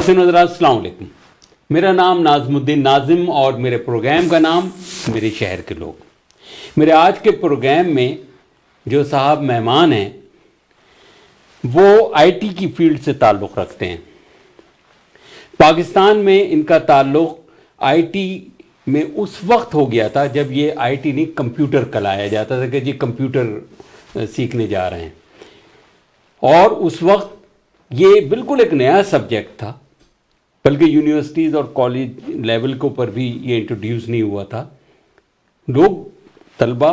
मोहसिन मेरा नाम नाजमुद्दीन नाजिम और मेरे प्रोग्राम का नाम मेरे शहर के लोग मेरे आज के प्रोग्राम में जो साहब मेहमान हैं वो आईटी की फील्ड से ताल्लुक़ रखते हैं पाकिस्तान में इनका ताल्लुक़ आईटी में उस वक्त हो गया था जब ये आईटी नहीं कंप्यूटर कलाया जाता था कि जी कंप्यूटर सीखने जा रहे हैं और उस वक्त ये बिल्कुल एक नया सब्जेक्ट था बल्कि यूनिवर्सिटीज़ और कॉलेज लेवल के ऊपर भी ये इंट्रोड्यूस नहीं हुआ था लोग तलबा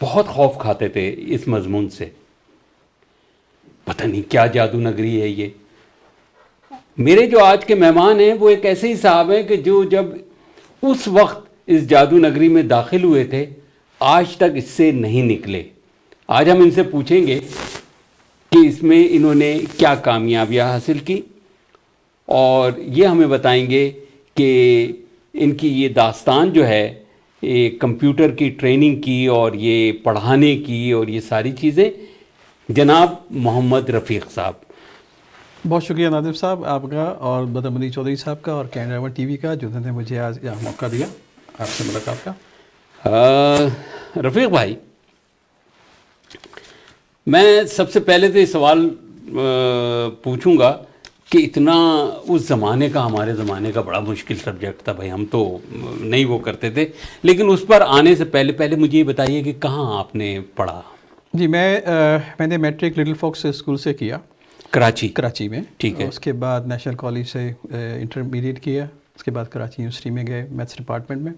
बहुत खौफ खाते थे इस मजमून से पता नहीं क्या जादू नगरी है ये मेरे जो आज के मेहमान हैं वो एक ऐसे ही साहब हैं कि जो जब उस वक्त इस जादू नगरी में दाखिल हुए थे आज तक इससे नहीं निकले आज हम इनसे पूछेंगे कि इसमें इन्होंने क्या कामयाबियां हासिल की और ये हमें बताएंगे कि इनकी ये दास्तान जो है ये कंप्यूटर की ट्रेनिंग की और ये पढ़ाने की और ये सारी चीज़ें जनाब मोहम्मद रफ़ीक साहब बहुत शुक्रिया नादिब साहब आपका और बदमनी चौधरी साहब का और कैनरा टी वी का जिन्होंने मुझे आज यहाँ मौका दिया आपसे मुलाकात का रफ़ीक भाई मैं सबसे पहले तो ये सवाल पूछूंगा कि इतना उस ज़माने का हमारे ज़माने का बड़ा मुश्किल सब्जेक्ट था भाई हम तो नहीं वो करते थे लेकिन उस पर आने से पहले पहले मुझे ये बताइए कि कहाँ आपने पढ़ा जी मैं आ, मैंने मैट्रिक लिटिल फॉक्स स्कूल से किया कराची कराची में ठीक है उसके बाद नेशनल कॉलेज से इंटरमीडिएट किया उसके बाद कराची यूनिवर्सिटी में गए मैथ्स डिपार्टमेंट में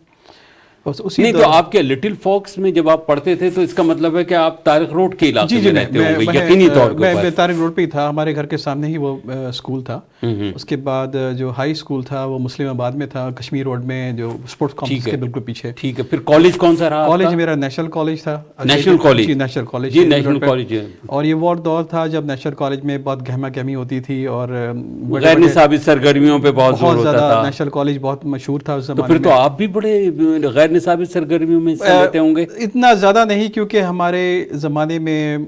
बस उसी नहीं तो आपके लिटिल फॉक्स में जब आप पढ़ते थे तो इसका मतलब है कि आप तारिक रोड के इलाके में रहते होंगे यकीनी तौर पर मैं तारिक रोड पे ही था हमारे घर के सामने ही वो स्कूल था हम्म, हम्म। उसके बाद जो हाई स्कूल था वो मुस्लिम आबाद में था कश्मीर रोड में जो स्पोर्ट्स कॉम्प्लेक्स के बिल्कुल पीछे ठीक है फिर कॉलेज कौन सा रहा कॉलेज मेरा नेशनल कॉलेज था national college national college national college और ये वो दौर था जब नेशनल कॉलेज में बहुत गहमा गहमी होती थी और सरगर्मियों पर बहुत ज़्यादा नेशनल कॉलेज बहुत मशहूर था उस समय तो फिर तो आप भी बड़े गैर गैर निसाबी सरगर्मियों में रहते होंगे इतना ज़्यादा नहीं क्योंकि हमारे ज़माने में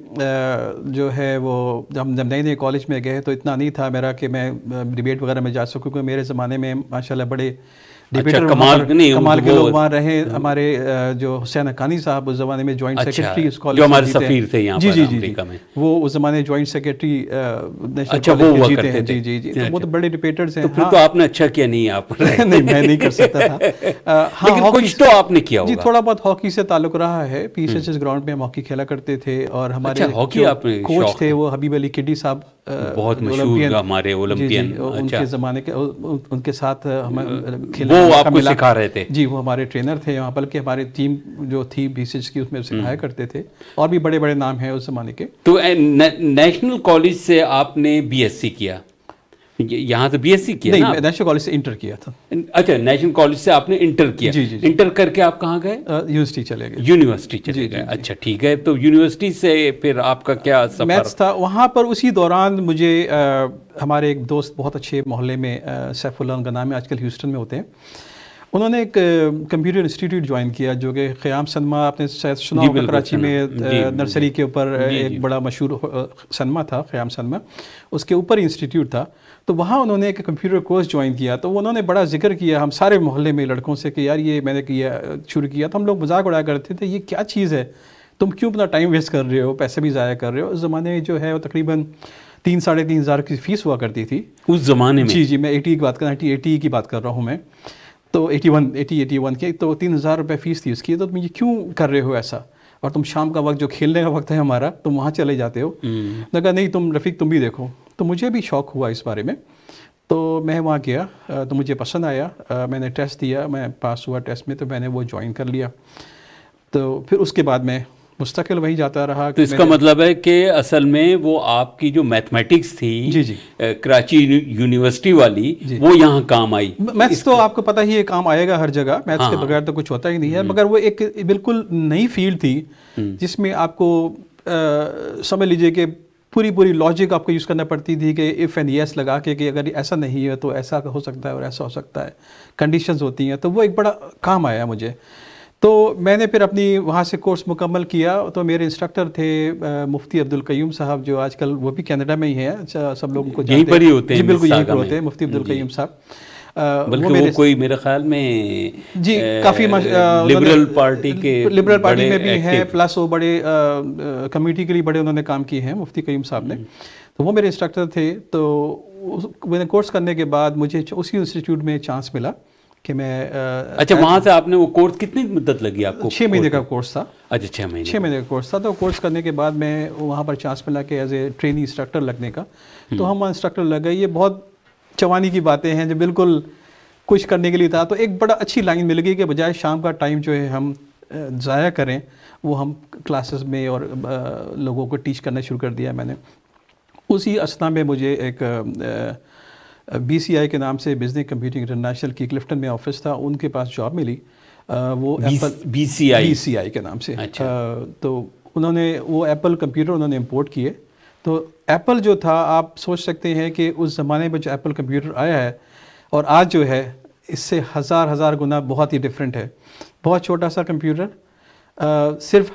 जो है वो हम जब नए नए कॉलेज में गए तो इतना नहीं था मेरा कि मैं डिबेट वगैरह में जा सकूँ क्योंकि मेरे ज़माने में माशाल्लाह बड़े डिबेटर अच्छा, कमाल नहीं कमाल के लोग वहाँ रहे हमारे जो हुसैन अकानी साहब उस जमाने में जॉइंट अच्छा, सेक्रेटरी जो हमारे सफीर थे यहाँ जी जी जी वो उस जमाने जॉइंट सेक्रेटरी अच्छा वो हुआ करते जी जी जी वो तो अच्छा। बड़े डिबेटर्स हैं तो फिर हाँ। तो आपने अच्छा किया नहीं आप नहीं मैं नहीं कर सकता था हाँ, लेकिन कुछ तो आपने किया जी थोड़ा बहुत हॉकी से ताल्लुक रहा है पी एस ग्राउंड में हम हॉकी खेला करते थे और अच्छा, हमारे हॉकी आपने कोच थे वो हबीब अली किडी साहब बहुत मशहूर हमारे ओलंपियन उनके जमाने के उनके साथ हम खेला आपको सिखा रहे थे जी वो हमारे ट्रेनर थे वहाँ बल्कि हमारे टीम जो थी बीसीज की उसमें सिखाया हम्म। करते थे और भी बड़े बड़े नाम हैं उस जमाने के तो नेशनल कॉलेज से आपने बीएससी किया तो यहाँ से बी एस सी किया नहीं, नेशनल कॉलेज से इंटर किया था अच्छा नेशनल कॉलेज से आपने इंटर किया जी, जी, जी. इंटर करके आप कहाँ गए यूनिवर्सिटी चले गए यूनिवर्सिटी चले गए अच्छा ठीक है तो यूनिवर्सिटी से फिर आपका क्या सफर मैथ्स था वहाँ पर उसी दौरान मुझे आ, हमारे एक दोस्त बहुत अच्छे मोहल्ले में सैफुल्ला उनका नाम है आजकल ह्यूस्टन में होते हैं उन्होंने एक कंप्यूटर इंस्टीट्यूट ज्वाइन किया जो कि ख़याम सनमा आपने शायद सुना होगा कराची में नर्सरी के ऊपर एक बड़ा मशहूर सनमा था ख़याम सनमा उसके ऊपर इंस्टीट्यूट था तो वहाँ उन्होंने एक कंप्यूटर कोर्स ज्वाइन किया तो उन्होंने बड़ा जिक्र किया हम सारे मोहल्ले में लड़कों से कि यार ये मैंने किया शुरू किया तो हम लोग मजाक उड़ाया करते थे ये क्या चीज़ है तुम क्यों अपना टाइम वेस्ट कर रहे हो पैसे भी ज़ाया कर रहे हो उस ज़माने में जो है वो तकरीबन तीन साढ़े तीन हज़ार की फ़ीस हुआ करती थी उस ज़माने में जी जी मैं एटी की बात कर रहा हूँ एटी की बात कर रहा हूँ मैं तो eighty one eighty eighty one के तो तीन हज़ार रुपये फ़ीस थी उसकी तो तुम ये क्यों कर रहे हो ऐसा और तुम शाम का वक्त जो खेलने का वक्त है हमारा तुम वहाँ चले जाते हो मैंने हम्म। तो कहा नहीं तुम रफ़ीक तुम भी देखो तो मुझे भी शौक़ हुआ इस बारे में तो मैं वहाँ गया तो मुझे पसंद आया मैंने टेस्ट दिया मैं पास हुआ टेस्ट में तो मैंने वो ज्वाइन कर लिया तो फिर उसके बाद मैं मुस्तकिल वही जाता रहा तो इसका मतलब है कि असल में वो आपकी जो मैथमेटिक्स थी जी जी कराची यूनिवर्सिटी वाली वो यहाँ काम आई मैथ्स तो आपको पता ही है काम आएगा हर जगह मैथ्स हाँ, के बगैर तो कुछ होता ही नहीं है हम्म। मगर वो एक बिल्कुल नई फील्ड थी हम्म। जिसमें आपको समझ लीजिए कि पूरी पूरी लॉजिक आपको यूज़ करना पड़ती थी कि इफ़ एंड यस लगा के कि अगर ऐसा नहीं है तो ऐसा हो सकता है और ऐसा हो सकता है कंडीशंस होती हैं तो वो एक बड़ा काम आया मुझे तो मैंने फिर अपनी वहाँ से कोर्स मुकम्मल किया तो मेरे इंस्ट्रक्टर थे आ, मुफ्ती अब्दुल कयूम साहब जो आजकल वो भी कनाडा में ही हैं अच्छा, सब लोग उनको यहीं पर ही होते हैं बिल्कुल यहीं पर होते हैं मुफ्ती अब्दुल कयूम साहब बल्कि वो, वो कोई मेरे ख्याल में जी काफ़ी लिबरल मतलब पार्टी के लिबरल पार्टी में भी हैं प्लस वो बड़े कमेटी के लिए बड़े उन्होंने काम किए हैं मुफ्ती कयूम साहब ने हम्म। तो वो मेरे इंस्ट्रक्टर थे तो मैंने कोर्स करने के बाद मुझे उसी इंस्टीट्यूट में चांस मिला कि मैं अच्छा वहाँ से आपने वो कोर्स कितनी मदद लगी आपको छः महीने का कोर्स था अच्छा छः महीने छः महीने का कोर्स था तो कोर्स करने के बाद मैं वहाँ पर चांस मिला के एज ए ट्रेनिंग इंस्ट्रक्टर लगने का हम्म। तो हम इंस्ट्रक्टर लग गए ये बहुत चवानी की बातें हैं जो बिल्कुल कुछ करने के लिए था तो एक बड़ा अच्छी लाइन मिल गई कि बजाय शाम का टाइम जो है हम ज़ाया करें वो हम क्लासेस में और लोगों को टीच करना शुरू कर दिया मैंने उसी असना में मुझे एक बी सी आई के नाम से बिजनेस कंप्यूटिंग इंटरनेशनल की क्लिफ्टन में ऑफिस था उनके पास जॉब मिली वो Apple B C I B C I के नाम से अच्छा। तो उन्होंने वो एप्पल कंप्यूटर उन्होंने इम्पोर्ट किए तो एप्पल जो था आप सोच सकते हैं कि उस ज़माने में जो एप्पल कंप्यूटर आया है और आज जो है इससे हज़ार हज़ार गुना बहुत ही डिफरेंट है बहुत छोटा सा कंप्यूटर सिर्फ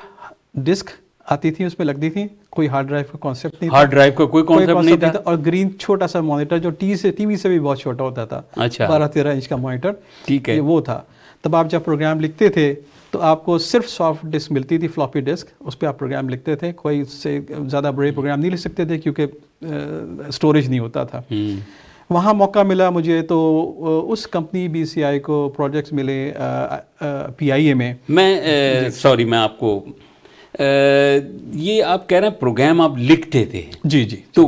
डिस्क आती थी उसमें लगती थी कोई हार्ड ड्राइव का कॉन्सेप्ट नहीं हार्ड ड्राइव का कोई कॉन्सेप्ट नहीं था।, और ग्रीन छोटा सा मॉनिटर जो टी से टीवी से भी बहुत छोटा होता था अच्छा बारह तेरह इंच का मॉनिटर ठीक है वो था तब आप जब प्रोग्राम लिखते थे तो आपको सिर्फ सॉफ्ट डिस्क मिलती थी फ्लॉपी डिस्क उस पर आप प्रोग्राम लिखते थे कोई उससे ज़्यादा बड़े प्रोग्राम हम्म। नहीं लिख सकते थे क्योंकि स्टोरेज नहीं होता था हम्म। वहाँ मौका मिला मुझे तो उस कंपनी बीसीआई को प्रोजेक्ट्स मिले पीआईए में मैं सॉरी मैं आपको ये आप कह रहे हैं प्रोग्राम आप लिखते थे जी जी तो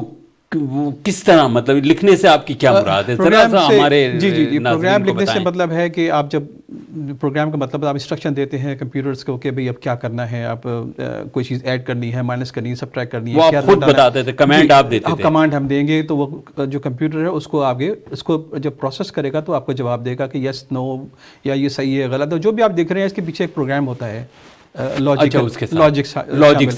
किस तरह मतलब लिखने से आपकी क्या मुराद है प्रोग्राम से हमारे जी जी, जी प्रोग्राम लिखने से मतलब है कि आप जब प्रोग्राम का मतलब आप इंस्ट्रक्शन देते हैं कंप्यूटर्स को कि भाई अब क्या करना है आप कोई चीज़ ऐड करनी है माइनस करनी है सब ट्रैक करनी है क्या खुद बताते थे कमांड आप देते आप कमांड हम देंगे तो वो जो कंप्यूटर है उसको आगे उसको जब प्रोसेस करेगा तो आपको जवाब देगा कि यस नो या ये सही है गलत है जो भी आप देख रहे हैं इसके पीछे एक प्रोग्राम होता है अच्छा, लॉजिक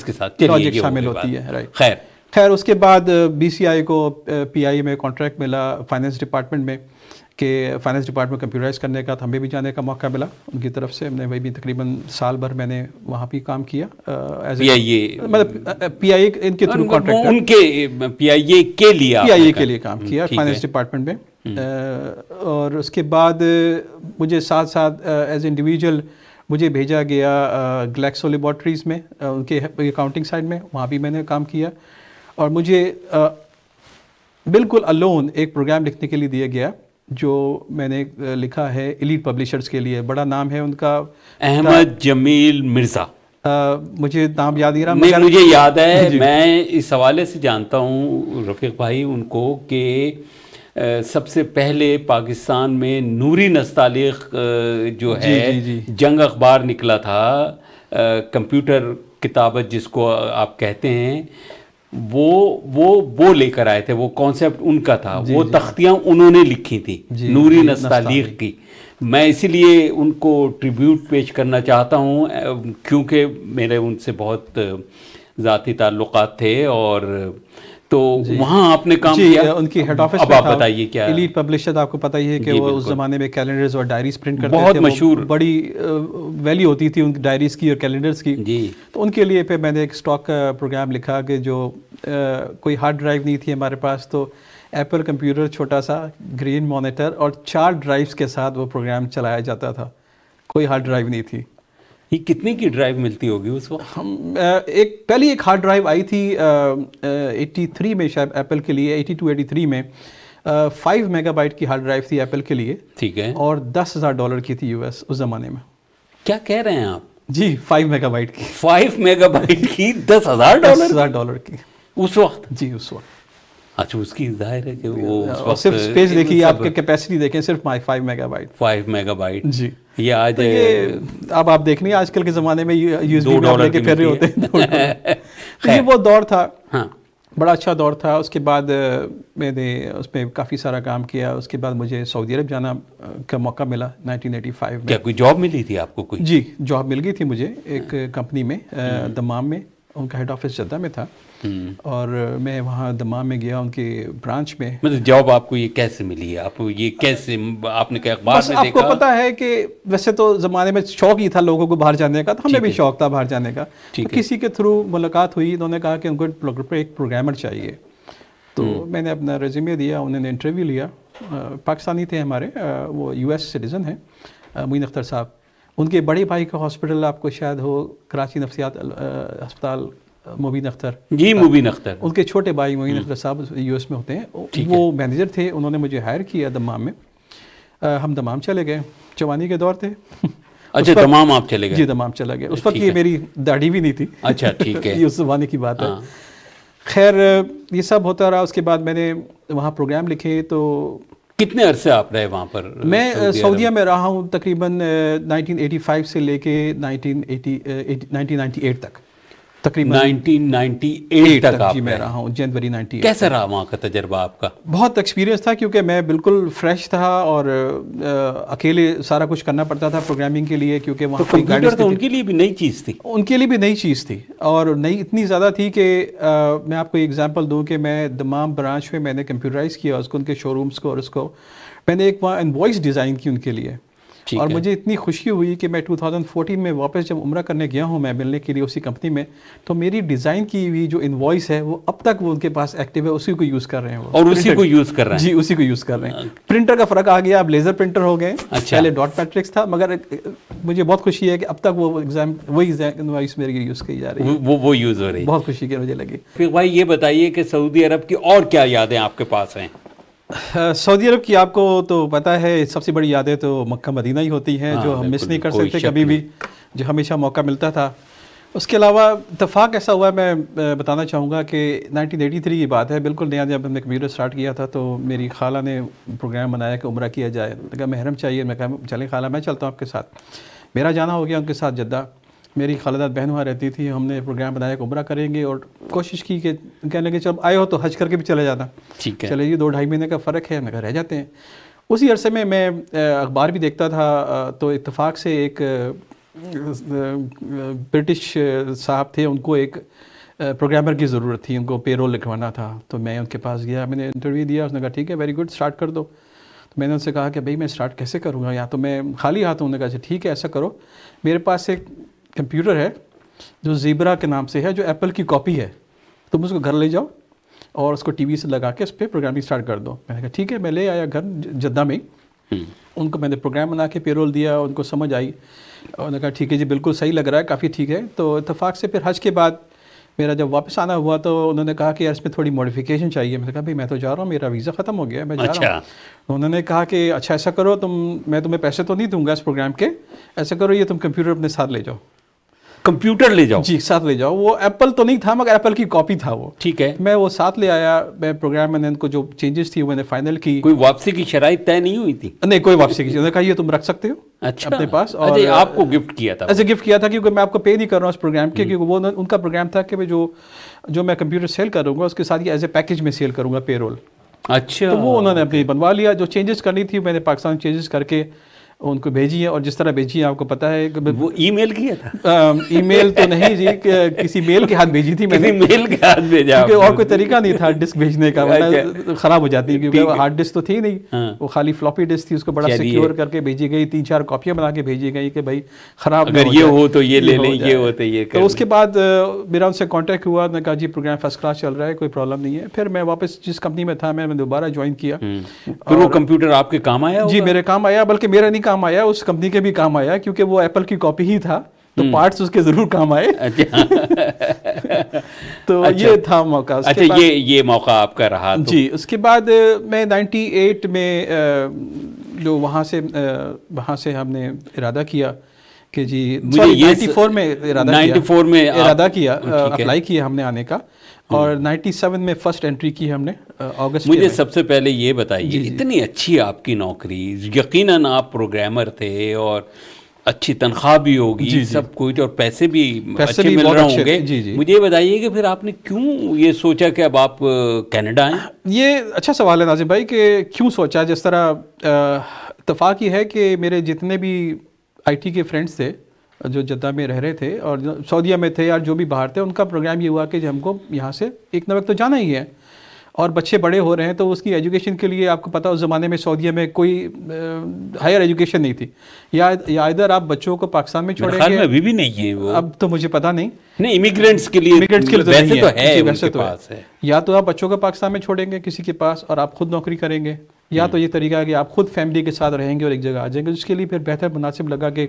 के साथ लॉजिक शामिल होती है खैर खैर उसके बाद बीसीआई को पीआई में कॉन्ट्रैक्ट मिला फाइनेंस डिपार्टमेंट में के फाइनेंस डिपार्टमेंट कंप्यूटराइज करने का तो हमें भी जाने का मौका मिला उनकी तरफ से हमने वही भी तकरीबन साल भर मैंने वहाँ भी काम किया एज ए मतलब पी आई इनके थ्रू कॉन्ट्रैक्ट उनके पी आई ए के लिए पी आई ए के लिए काम हम्म, किया फाइनेंस डिपार्टमेंट में हम्म। और उसके बाद मुझे साथ साथ एज इंडिविजुअल मुझे भेजा गया ग्लैक्सो लेबॉट्रीज़ में उनके अकाउंटिंग साइड में वहाँ भी मैंने काम किया और मुझे बिल्कुल अलोन एक प्रोग्राम लिखने के लिए दिया गया जो मैंने लिखा है इलीट पब्लिशर्स के लिए बड़ा नाम है उनका अहमद जमील मिर्ज़ा मुझे नाम याद नहीं रहा नहीं मुझे याद है मैं इस हवाले से जानता हूँ रफ़ीक भाई उनको कि सबसे पहले पाकिस्तान में नूरी नस्तालिक जो है जी, जी, जी। जंग अखबार निकला था कंप्यूटर किताबत जिसको आप कहते हैं वो वो वो लेकर आए थे वो कॉन्सेप्ट उनका था वो तख्तियां उन्होंने लिखी थी नूरी नस्तालीख की मैं इसीलिए उनको ट्रिब्यूट पेश करना चाहता हूँ क्योंकि मेरे उनसे बहुत ज़ाती ताल्लुक़ात थे और तो वहाँ आपने काम किया उनकी हेड ऑफिस अब आप बताइए क्या इलीट पब्लिशर आपको पता ही है कि वो उस जमाने में कैलेंडर्स और डायरीज प्रिंट करते बहुत थे मशहूर बड़ी वैल्यू होती थी उन डायरीज की और कैलेंडर्स की जी तो उनके लिए फिर मैंने एक स्टॉक का प्रोग्राम लिखा कि जो कोई हार्ड ड्राइव नहीं थी हमारे पास तो एप्पल कंप्यूटर छोटा सा ग्रीन मोनीटर और चार ड्राइव्स के साथ वो प्रोग्राम चलाया जाता था कोई हार्ड ड्राइव नहीं थी ये कितने की ड्राइव मिलती होगी उसको हम एक पहली एक हार्ड ड्राइव आई थी एट्टी थ्री में शायद एप्पल के लिए एटी टू एटी थ्री में फाइव मेगाबाइट की हार्ड ड्राइव थी एप्पल के लिए ठीक है और दस हज़ार डॉलर की थी यूएस उस ज़माने में क्या कह रहे हैं आप जी फाइव मेगाबाइट की फाइव मेगाबाइट की दस हज़ार डॉलर हजार डॉलर की उस वक्त जी उस वक्त अच्छा उसकी जाहिर है कि वो और सिर्फ स्पेस देखिए आपके कैपेसिटी देखें सिर्फ my five megabyte five megabyte जी ये आज तो ये अब आप देख नहीं आजकल के ज़माने में यूज के फिर फेरे होते हैं ये वो दौर था हाँ बड़ा अच्छा दौर था उसके बाद मैंने उसमें काफ़ी सारा काम किया उसके बाद मुझे सऊदी अरब जाना का मौका मिला 1985 में क्या कोई जॉब मिली थी आपको कोई जी जॉब मिल गई थी मुझे एक कंपनी हाँ। में हम्म। दमाम में उनका हेड ऑफिस जद्दा में था हम्म। और मैं वहाँ दमा में गया उनके ब्रांच में मतलब जॉब आपको ये कैसे मिली है आपको ये कैसे आपने क्या अखबार में आपको देखा? पता है कि वैसे तो ज़माने में शौक ही था लोगों को बाहर जाने का तो हमें भी शौक था बाहर जाने का तो किसी के थ्रू मुलाकात हुई उन्होंने कहा कि उनको एक प्रोग्रामर चाहिए तो हम्म। मैंने अपना रेज्यूमे दिया उन्होंने इंटरव्यू लिया पाकिस्तानी थे हमारे वो यू एस सिटीज़न हैं मुइन अख्तर साहब उनके बड़े भाई का हॉस्पिटल आपको शायद हो कराची नफसियात अस्पताल मुबीन अख्तर जी मुबीन अख्तर उनके छोटे भाई मुबीन हम्म। अख्तर साहब यूएस में होते हैं वो है। मैनेजर थे उन्होंने मुझे हायर किया दमाम में आ, हम दमाम चले गए जवानी के दौर थे अच्छा तमाम आप चले गए जी तमाम चला गया उस वक्त ये मेरी दाढ़ी भी नहीं थी अच्छा ठीक है ये उस जमाने की बात है हाँ। खैर ये सब होता रहा उसके बाद मैंने वहाँ प्रोग्राम लिखे तो कितने अरसे आप रहे वहाँ पर मैं सऊदीया में रहा हूँ तकरीबन 1985 से लेके 1980 1998 तक तकरीबन 1998 तक, तक मैं रहा हूँ जनवरी 98 कैसा रहा वहाँ का तजर्बा आपका बहुत एक्सपीरियंस था क्योंकि मैं बिल्कुल फ्रेश था और आ, अकेले सारा कुछ करना पड़ता था प्रोग्रामिंग के लिए क्योंकि वहाँ तो गाइडेंस तो उनके लिए भी नई चीज़ थी उनके लिए भी नई चीज़ थी और नई इतनी ज़्यादा थी कि मैं आपको एग्जाम्पल दूँ कि मैं तमाम ब्रांच में मैंने कंप्यूटराइज़ किया उसको उनके शोरूम्स को और उसको मैंने एक वहाँ इन्वॉइस डिज़ाइन की उनके लिए और है। मुझे इतनी खुशी हुई कि मैं 2014 में वापस जब उम्र करने गया हूँ मैं मिलने के लिए उसी कंपनी में तो मेरी डिज़ाइन की हुई जो इन्वॉइस है वो अब तक वो उनके पास एक्टिव है उसी को यूज़ कर रहे हैं वो और उसी को यूज़ कर रहे हैं जी उसी को यूज़ कर रहे हैं प्रिंटर का फ़र्क आ गया अब लेज़र प्रिंटर हो गए अच्छा। पहले डॉट मैट्रिक्स था मगर मुझे बहुत खुशी है कि अब तक वो एग्जाम वही इन्वॉइस मेरी यूज़ की जा रही है वो वो यूज़ हो रही है बहुत खुशी की मुझे लगी फिर भाई ये बताइए कि सऊदी अरब की और क्या यादें आपके पास हैं सऊदी अरब की आपको तो पता है सबसे बड़ी यादें तो मक्का मदीना ही होती हैं जो हाँ, हम मिस नहीं कर सकते कभी भी जो हमेशा मौका मिलता था उसके अलावा इतफाक़ ऐसा हुआ मैं बताना चाहूँगा कि 1983 की बात है बिल्कुल नया जब हमने कंप्यूटर स्टार्ट किया था तो मेरी खाला ने प्रोग्राम बनाया कि उम्र किया जाए लगा महरम चाहिए मैं कहा चलें खाला मैं चलता हूँ आपके साथ मेरा जाना हो गया उनके साथ जद्दा मेरी खालदा बहन वहाँ रहती थी हमने प्रोग्राम बनाया कोबरा करेंगे और कोशिश की कि कहने लगे चल आए हो तो हज करके भी चले जाता ठीक है चले जी दो ढाई महीने का फ़र्क है मगर रह जाते हैं उसी अरसे में मैं अखबार भी देखता था तो इतफ़ाक़ से एक ब्रिटिश साहब थे उनको एक प्रोग्रामर की ज़रूरत थी उनको पेरोल लिखवाना था तो मैं उनके पास गया मैंने इंटरव्यू दिया उसने कहा ठीक है वेरी गुड स्टार्ट कर दो तो मैंने उनसे कहा कि भाई मैं स्टार्ट कैसे करूँगा या तो मैं खाली हाथ हूँ उन्होंने कहा अच्छा, ठीक है ऐसा करो मेरे पास एक कंप्यूटर है जो ज़ीब्रा के नाम से है जो एप्पल की कॉपी है तुम उसको घर ले जाओ और उसको टीवी से लगा के उस पर प्रोग्रामिंग स्टार्ट कर दो मैंने कहा ठीक है मैं ले आया घर जद्दा में हम्म। उनको मैंने प्रोग्राम बना के पेरोल दिया उनको समझ आई और उन्होंने कहा ठीक है जी बिल्कुल सही लग रहा है काफ़ी ठीक है तो इतफाक़ से फिर हज के बाद मेरा जब वापस आना हुआ तो उन्होंने कहा कि यार इसमें थोड़ी मॉडिफिकेशन चाहिए मैंने कहा भाई मैं तो जा रहा हूँ मेरा वीज़ा ख़त्म हो गया मैं जा अच्छा। रहा हूँ तो उन्होंने कहा कि अच्छा ऐसा करो तुम मैं तुम्हें पैसे तो नहीं दूंगा इस प्रोग्राम के ऐसा करो ये तुम कंप्यूटर अपने साथ ले जाओ कंप्यूटर ले जाओ जी साथ ले जाओ वो एप्पल तो नहीं था मगर एप्पल की कॉपी था वो ठीक है मैं वो साथ ले आया मैं प्रोग्राम मैंने इनको जो चेंजेस थी मैंने फाइनल की कोई वापसी की शराय तय नहीं हुई थी नहीं कोई वापसी की कहा ये तुम रख सकते हो अच्छा अपने पास अच्छा, और आपको गिफ्ट किया था ऐसे गिफ्ट किया था क्योंकि मैं आपको पे नहीं कर रहा हूँ उस प्रोग्राम के हम्म। क्योंकि वो उनका प्रोग्राम था कि मैं जो जो मैं कंप्यूटर सेल करूँगा उसके साथ ये एज ए पैकेज में सेल करूँगा पेरोल अच्छा तो वो उन्होंने अपनी बनवा लिया जो चेंजेस करनी थी मैंने पाकिस्तान चेंजेस करके उनको भेजी है और जिस तरह भेजी है आपको पता है कि वो ईमेल किया था ईमेल तो नहीं जी कि किसी मेल के हाथ भेजी थी मैंने मेल के हाथ भेजा क्योंकि और कोई तरीका नहीं था हार्ड डिस्क भेजने का वरना अच्छा। खराब हो जाती है क्योंकि हार्ड डिस्क तो थी नहीं हाँ। वो खाली फ्लॉपी डिस्क थी उसको बड़ा सिक्योर करके भेजी गई तीन चार कॉपियां बना के भेजी गई कि भाई खराब अगर ये हो तो ये ले लें ये हो तो ये तो उसके बाद मेरा उनसे कॉन्टेक्ट हुआ मैंने कहा जी प्रोग्राम फर्स्ट क्लास चल रहा है कोई प्रॉब्लम नहीं है फिर मैं वापस जिस कंपनी में था मैंने दोबारा ज्वाइन किया फिर हम्म। तो वो कंप्यूटर आपके काम आया जी मेरे काम आया बल्कि मेरा नहीं काम आया उस कंपनी के भी काम आया क्योंकि वो एप्पल की कॉपी ही था तो पार्ट्स हम्म। उसके जरूर काम आए अच्छा। तो अच्छा, ये था मौका उसके अच्छा ये ये मौका आपका रहा तो। जी उसके बाद मैं 98 में जो वहाँ से वहाँ से हमने इरादा किया कि जी मुझे 94 में इरादा 94 किया, में इरादा किया अप्लाई किया हमने आने का और 97 में फर्स्ट एंट्री की हमने अगस्त मुझे सबसे पहले ये बताइए इतनी अच्छी आपकी नौकरी यकीनन आप प्रोग्रामर थे और अच्छी तनख्वाह भी होगी जी, सब कुछ और पैसे भी पैसे अच्छे भी मिल रहे होंगे जी, जी. मुझे बताइए कि फिर आपने क्यों ये सोचा कि अब आप कनाडा आए ये अच्छा सवाल है नाजिम भाई कि क्यों सोचा जिस तरह इतफाक़ ही है कि मेरे जितने भी आईटी के फ्रेंड्स थे जो जद्दा में रह रहे थे और सऊदीया में थे या जो भी बाहर थे उनका प्रोग्राम ये हुआ कि हमको यहाँ से एक नवक तो जाना ही है और बच्चे बड़े हो रहे हैं तो उसकी एजुकेशन के लिए आपको पता उस ज़माने में सऊदीया में कोई हायर एजुकेशन नहीं थी या या इधर आप बच्चों को पाकिस्तान में छोड़ेंगे अभी भी नहीं है वो अब तो मुझे पता नहीं नहीं इमिग्रेंट्स के लिए इमिग्रेंट्स के लिए तो वैसे तो है वैसे तो है या तो आप बच्चों को पाकिस्तान में छोड़ेंगे किसी के पास और आप खुद नौकरी करेंगे या हम्म। तो ये तरीका है कि आप खुद फैमिली के साथ रहेंगे और एक जगह आ जाएंगे जिसके लिए फिर बेहतर मुनासिब लगा कि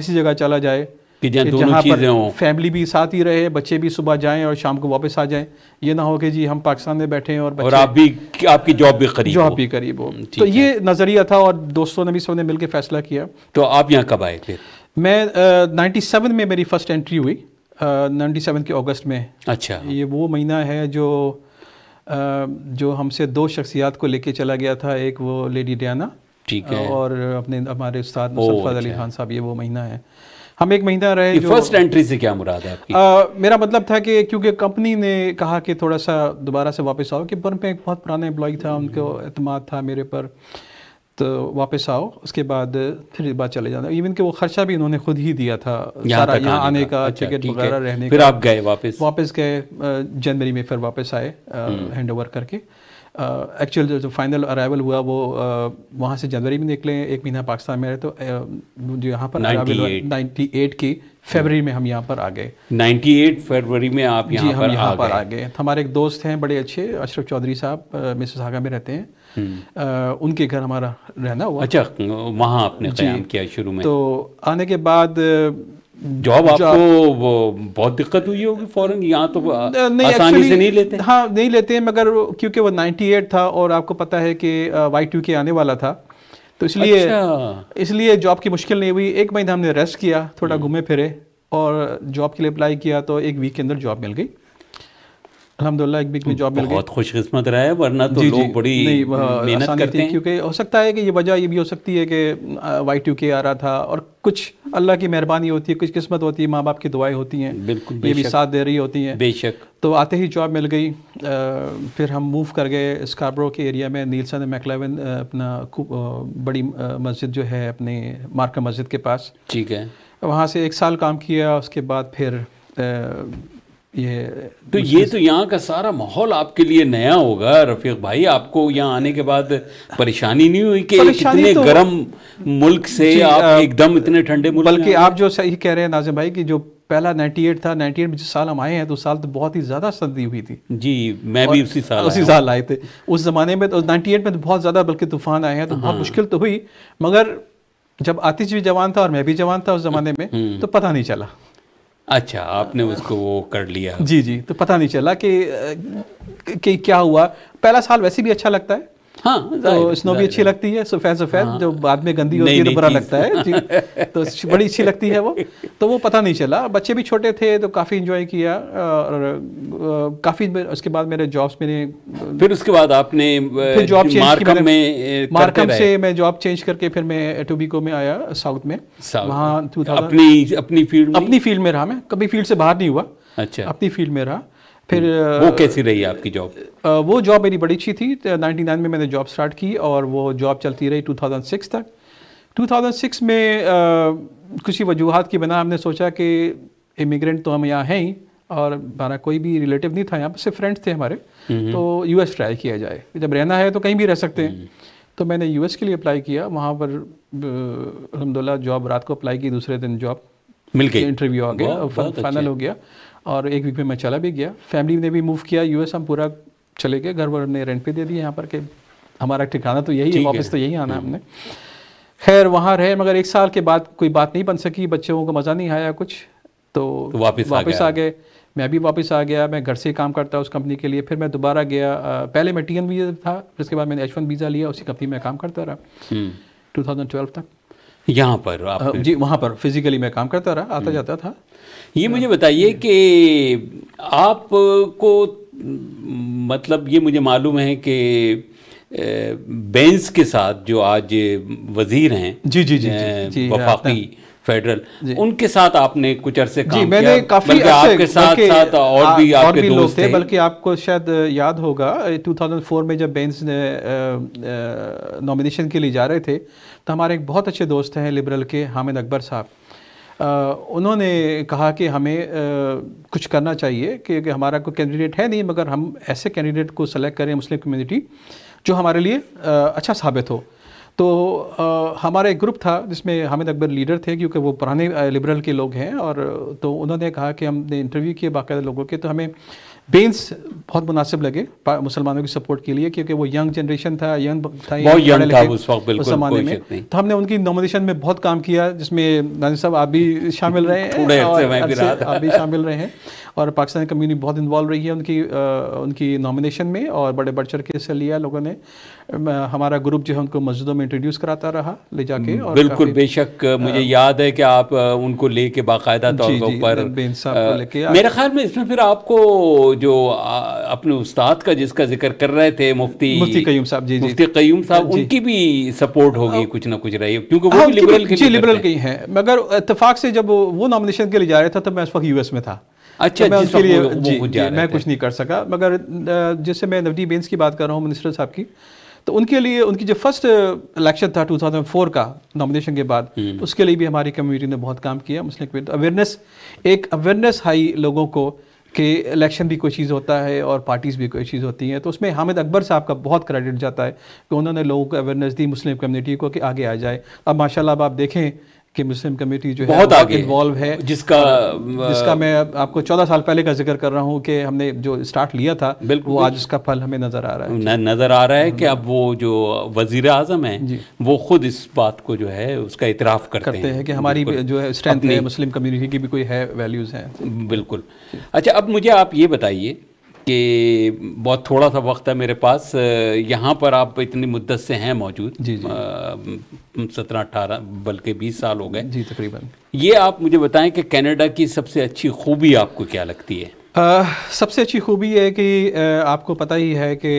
ऐसी जगह चला जाए कि जहाँ पर फैमिली भी साथ ही रहे बच्चे भी सुबह जाएं और शाम को वापस आ जाएं ये ना हो कि जी हम पाकिस्तान में बैठे हैं और बच्चे और आप भी आपकी जॉब भी करीब जॉब भी करीब हो हम्म, तो ये नज़रिया था और दोस्तों ने भी सबने मिलकर फैसला किया तो आप यहाँ कब आए फिर मैं नाइन्टी सेवन में मेरी फ़र्स्ट एंट्री हुई नाइन्टी सेवन के अगस्त में अच्छा ये वो महीना है जो जो हमसे दो शख्सियात को लेके चला गया था एक वो लेडी डियाना ठीक है और अपने हमारे उस्ताद मुसफ़ाद अली अच्छा। खान साहब ये वो महीना है हम एक महीना रहे फर्स्ट एंट्री से क्या मुराद है आपकी? आ, मेरा मतलब था कि क्योंकि कंपनी ने कहा कि थोड़ा सा दोबारा से वापस आओ कि पर मैं एक बहुत पुराना एम्प्लॉय था उनको अतमाद हम्म। था मेरे पर तो वापस आओ उसके बाद फिर बात चले जाने इवन कि वो खर्चा भी इन्होंने खुद ही दिया था सारा यहाँ आने का अच्छा, टिकट वगैरह रहने फिर का फिर आप गए वापस वापस गए जनवरी में फिर वापस आए हैंड हम्म। ओवर करके एक्चुअल uh, जो, फाइनल अराइवल हुआ वो uh, वहाँ से जनवरी में निकले एक महीना पाकिस्तान में रहे तो uh, जो यहाँ पर नाइन्टी एट की फरवरी में हम यहाँ पर आ गए नाइन्टी एट फरवरी में आप जी हम यहाँ पर आ गए हमारे एक दोस्त हैं बड़े अच्छे अशरफ चौधरी साहब मिसोसागा में रहते हैं आ, हम्म। उनके घर हमारा रहना हुआ अच्छा वहाँ आपने किया शुरू में तो आने के बाद जॉब आपको बहुत दिक्कत हुई होगी फॉरन यहाँ तो नहीं, आसानी से नहीं लेते हाँ नहीं लेते हैं मगर क्योंकि वो 98 था और आपको पता है कि वाई टू के आने वाला था तो इसलिए अच्छा। इसलिए जॉब की मुश्किल नहीं हुई एक महीना हमने रेस्ट किया थोड़ा हम्म। घूमे फिरे और जॉब के लिए अप्लाई किया तो एक वीक के अंदर जॉब मिल गई अलहमदिल्ला एक वीक में जॉब मिल गई बहुत खुशकिस्मत रहा है वरना तो जी, लोग जी, बड़ी मेहनत करते हैं क्योंकि हो सकता है कि ये वजह ये भी हो सकती है कि वाई टू के आ रहा था और कुछ अल्लाह की मेहरबानी होती है कुछ किस्मत होती है माँ बाप की दुआएं होती हैं बिल्कुल ये भी साथ दे रही होती हैं बेशक तो आते ही जॉब मिल गई फिर हम मूव कर गए स्कारब्रो के एरिया में नीलसन मैकलेवन अपना बड़ी मस्जिद जो है अपने मार्का मस्जिद के पास ठीक है वहाँ से एक साल काम किया उसके बाद फिर ये तो ये तो यहाँ का सारा माहौल आपके लिए नया होगा रफीक भाई आपको यहाँ आने के बाद परेशानी नहीं हुई कि इतने तो, गर्म मुल्क से आप एकदम इतने ठंडे मुल्क बल्कि आप जो सही कह रहे हैं नाजिम भाई कि जो पहला 98 था 98 में जिस साल हम आए हैं तो साल तो बहुत ही ज़्यादा सर्दी हुई थी जी मैं भी उसी साल उसी साल आए थे उस ज़माने में तो नाइनटी में तो बहुत ज़्यादा बल्कि तूफान आए हैं तो बहुत हाँ। मुश्किल तो हुई मगर जब आतिश भी जवान था और मैं भी जवान था उस ज़माने हम्म। में तो पता नहीं चला अच्छा आपने उसको वो कर लिया जी जी तो पता नहीं चला कि, कि क्या हुआ पहला साल वैसे भी अच्छा लगता है हाँ तो स्नो भी अच्छी लगती है सफ़ेद सफ़ेद हाँ, जो बाद में गंदी होती है तो बुरा लगता है जी तो बड़ी अच्छी लगती है वो तो वो पता नहीं चला बच्चे भी छोटे थे तो काफ़ी इन्जॉय किया और काफ़ी उसके बाद मेरे जॉब्स मेरे फिर उसके बाद आपने जॉब चेंज में मार्कम से मैं जॉब चेंज करके फिर मैं टोबिको में आया साउथ में वहाँ अपनी फील्ड में रहा मैं कभी फील्ड से बाहर नहीं हुआ अच्छा अपनी फील्ड में रहा फिर वो कैसी रही आपकी जॉब वो जॉब मेरी बड़ी अच्छी थी नाइन्टी नाइन में मैंने जॉब स्टार्ट की और वो जॉब चलती रही 2006 तक 2006 में कुछ ही वजूहत की बना हमने सोचा कि इमिग्रेंट तो हम यहाँ हैं ही और हमारा कोई भी रिलेटिव नहीं था यहाँ पर सिर्फ फ्रेंड्स थे हमारे तो यूएस ट्राई किया जाए जब रहना है तो कहीं भी रह सकते हैं हम्म। तो मैंने यूएस के लिए अप्लाई किया वहाँ पर अलहमदिल्ला जॉब रात को अप्लाई की दूसरे दिन जॉब मिल गई इंटरव्यू आ गया फाइनल हो गया और एक वीक में मैं चला भी गया फैमिली ने भी मूव किया यूएस हम पूरा चले गए घर वर ने रेंट पे दे दिए यहाँ पर कि हमारा ठिकाना तो यही है वापस तो यही आना हम्म। हमने खैर वहाँ रहे मगर एक साल के बाद कोई बात नहीं बन सकी बच्चों को मज़ा नहीं आया कुछ तो, तो वापस वापस आ गए मैं भी वापस आ गया मैं घर से काम करता उस कंपनी के लिए फिर मैं दोबारा गया पहले मैं टी एन वीज़ा था फिर उसके बाद मैंने एच वन वीज़ा लिया उसी कंपनी में काम करता रहा 2012 हम्म। तक यहाँ पर आप जी वहाँ पर फिजिकली मैं काम करता रहा आता हम्म। जाता था ये मुझे हाँ। बताइए कि आपको मतलब ये मुझे मालूम है कि बेंस के साथ जो आज वजीर हैं जी जी जी, जी, जी हाँ, वफाकी हाँ। फेडरल उनके साथ आपने कुछ अरसे काम जी, मैंने किया काफी आपके साथ साथ और आ, भी आपके और भी दोस्त थे। बल्कि आपको शायद याद होगा 2004 में जब बेंस ने नॉमिनेशन के लिए जा रहे थे तो हमारे एक बहुत अच्छे दोस्त हैं लिबरल के हामिद अकबर साहब उन्होंने कहा कि हमें आ, कुछ करना चाहिए क्योंकि हमारा कोई कैंडिडेट है नहीं मगर हम ऐसे कैंडिडेट को सेलेक्ट करें मुस्लिम कम्युनिटी जो हमारे लिए आ, अच्छा साबित हो तो आ, हमारा एक ग्रुप था जिसमें हामिद अकबर लीडर थे क्योंकि वो पुराने लिबरल के लोग हैं और तो उन्होंने कहा कि हमने इंटरव्यू किए बाकायदा लोगों के तो हमें बेंस बहुत मुनासिब लगे मुसलमानों की सपोर्ट के लिए क्योंकि वो यंग जनरेशन था यंग था बहुत यंग था उस वक्त बिल्कुल जमाने में तो हमने उनकी नॉमिनेशन में बहुत काम किया जिसमें नानी साहब आप भी शामिल रहे हैं आप भी शामिल रहे हैं और पाकिस्तानी कम्युनिटी बहुत इन्वॉल्व रही है उनकी आ, उनकी नॉमिनेशन में और बड़े बढ़ चढ़ के हिस्सा लिया लोगों ने हमारा ग्रुप जो है उनको मस्जिदों में इंट्रोड्यूस कराता रहा ले जाके हम्म, और बिल्कुल बेशक मुझे याद है कि आप उनको ले के बाकायदा तौर पर मेरे ख्याल में इसमें फिर आपको जो अपने उस्ताद का जिसका जिक्र कर रहे थे मुफ्ती मुफ्ती कयूम साहब जी मुफ्ती कयूम साहब उनकी भी सपोर्ट होगी कुछ ना कुछ रही क्योंकि वो लिबरल के लिबरल के ही हैं मगर इतफाक से जब वो नॉमिनेशन के लिए जा रहे था तब मैं उस वक्त यूएस में था अच्छा तो मैं उसके लिए जी, वो जी, मैं कुछ नहीं कर सका मगर जैसे मैं नवदीप बेंस की बात कर रहा हूँ मिनिस्टर साहब की तो उनके लिए उनकी जो फर्स्ट इलेक्शन था 2004 का नॉमिनेशन के बाद हम्म। उसके लिए भी हमारी कम्युनिटी ने बहुत काम किया मुस्लिम कम्युनिटी अवेयरनेस एक अवेयरनेस हाई लोगों को कि इलेक्शन भी कोई चीज़ होता है और पार्टीज़ भी कोई चीज़ होती हैं तो उसमें हामिद अकबर साहब का बहुत क्रेडिट जाता है कि उन्होंने लोगों को अवेयरनेस दी मुस्लिम कम्युनिटी को कि आगे आ जाए अब माशाल्लाह अब आप देखें कि मुस्लिम कमेटी जो बहुत है इन्वॉल्व है जिसका जिसका मैं आपको चौदह साल पहले का जिक्र कर रहा हूँ कि हमने जो स्टार्ट लिया था बिल्कुल वो आज उसका फल हमें नज़र आ रहा है न, नज़र आ रहा है कि हम्म। अब वो जो वजीर आजम है वो खुद इस बात को जो है उसका इतराफ़ करते, करते हैं कि हमारी जो है स्ट्रेंथ है मुस्लिम कम्युनिटी की भी कोई है वैल्यूज़ है बिल्कुल अच्छा अब मुझे आप ये बताइए कि बहुत थोड़ा सा वक्त है मेरे पास यहाँ पर आप इतनी मुद्दत से हैं मौजूद जी जी सत्रह अठारह बल्कि बीस साल हो गए जी तकरीबन ये आप मुझे बताएं कि कनाडा की सबसे अच्छी खूबी आपको क्या लगती है आ, सबसे अच्छी खूबी है कि आपको पता ही है कि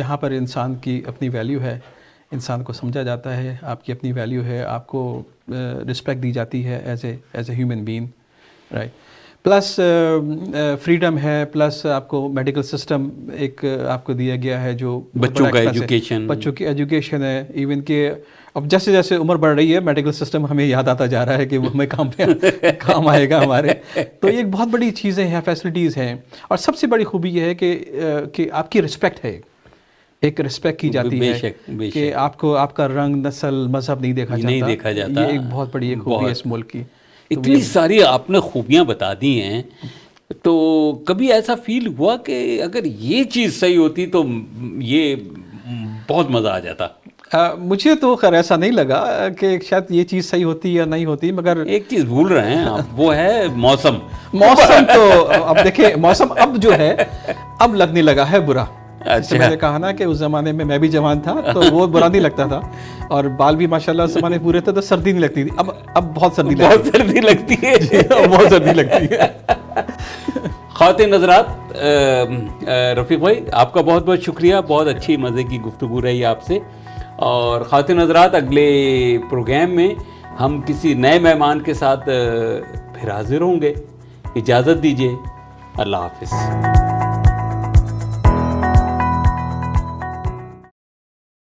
यहाँ पर इंसान की अपनी वैल्यू है इंसान को समझा जाता है आपकी अपनी वैल्यू है आपको रिस्पेक्ट दी जाती है as as a human being right plus freedom है प्लस आपको मेडिकल सिस्टम एक आपको दिया गया है जो बच्चों का एजुकेशन बच्चों की एजुकेशन है इवन के अब जैसे जैसे उम्र बढ़ रही है मेडिकल सिस्टम हमें याद आता जा रहा है कि वो हमें काम पे काम आएगा हमारे तो ये एक बहुत बड़ी चीज़ें हैं फैसिलिटीज़ हैं और सबसे बड़ी खूबी ये है कि, कि आपकी रिस्पेक्ट है एक रिस्पेक्ट की जाती है कि आपको आपका रंग नस्ल मजहब नहीं देखा जाता नहीं देखा जाता ये एक बहुत बड़ी एक खूबी है इस मुल्क की तो इतनी सारी आपने खूबियाँ बता दी हैं तो कभी ऐसा फील हुआ कि अगर ये चीज़ सही होती तो ये बहुत मज़ा आ जाता आ, मुझे तो खैर ऐसा नहीं लगा कि शायद ये चीज़ सही होती या नहीं होती मगर एक चीज़ भूल रहे हैं आप वो है मौसम मौसम तो अब देखिए मौसम अब जो है अब लगने लगा है बुरा अच्छा। तो मैंने कहा ना कि उस ज़माने में मैं भी जवान था तो वो बुरा नहीं लगता था और बाल भी माशाल्लाह उस ज़माने पूरे थे तो सर्दी नहीं लगती थी अब अब बहुत सर्दी बहुत सर्दी लगती है बहुत सर्दी लगती है खातिन नजरात रफ़ीक भाई आपका बहुत बहुत शुक्रिया बहुत अच्छी मज़े की गुफ्तु रही आपसे और खाते नजरात अगले प्रोग्राम में हम किसी नए मेहमान के साथ फिर हाजिर होंगे इजाज़त दीजिए अल्लाह हाफिज़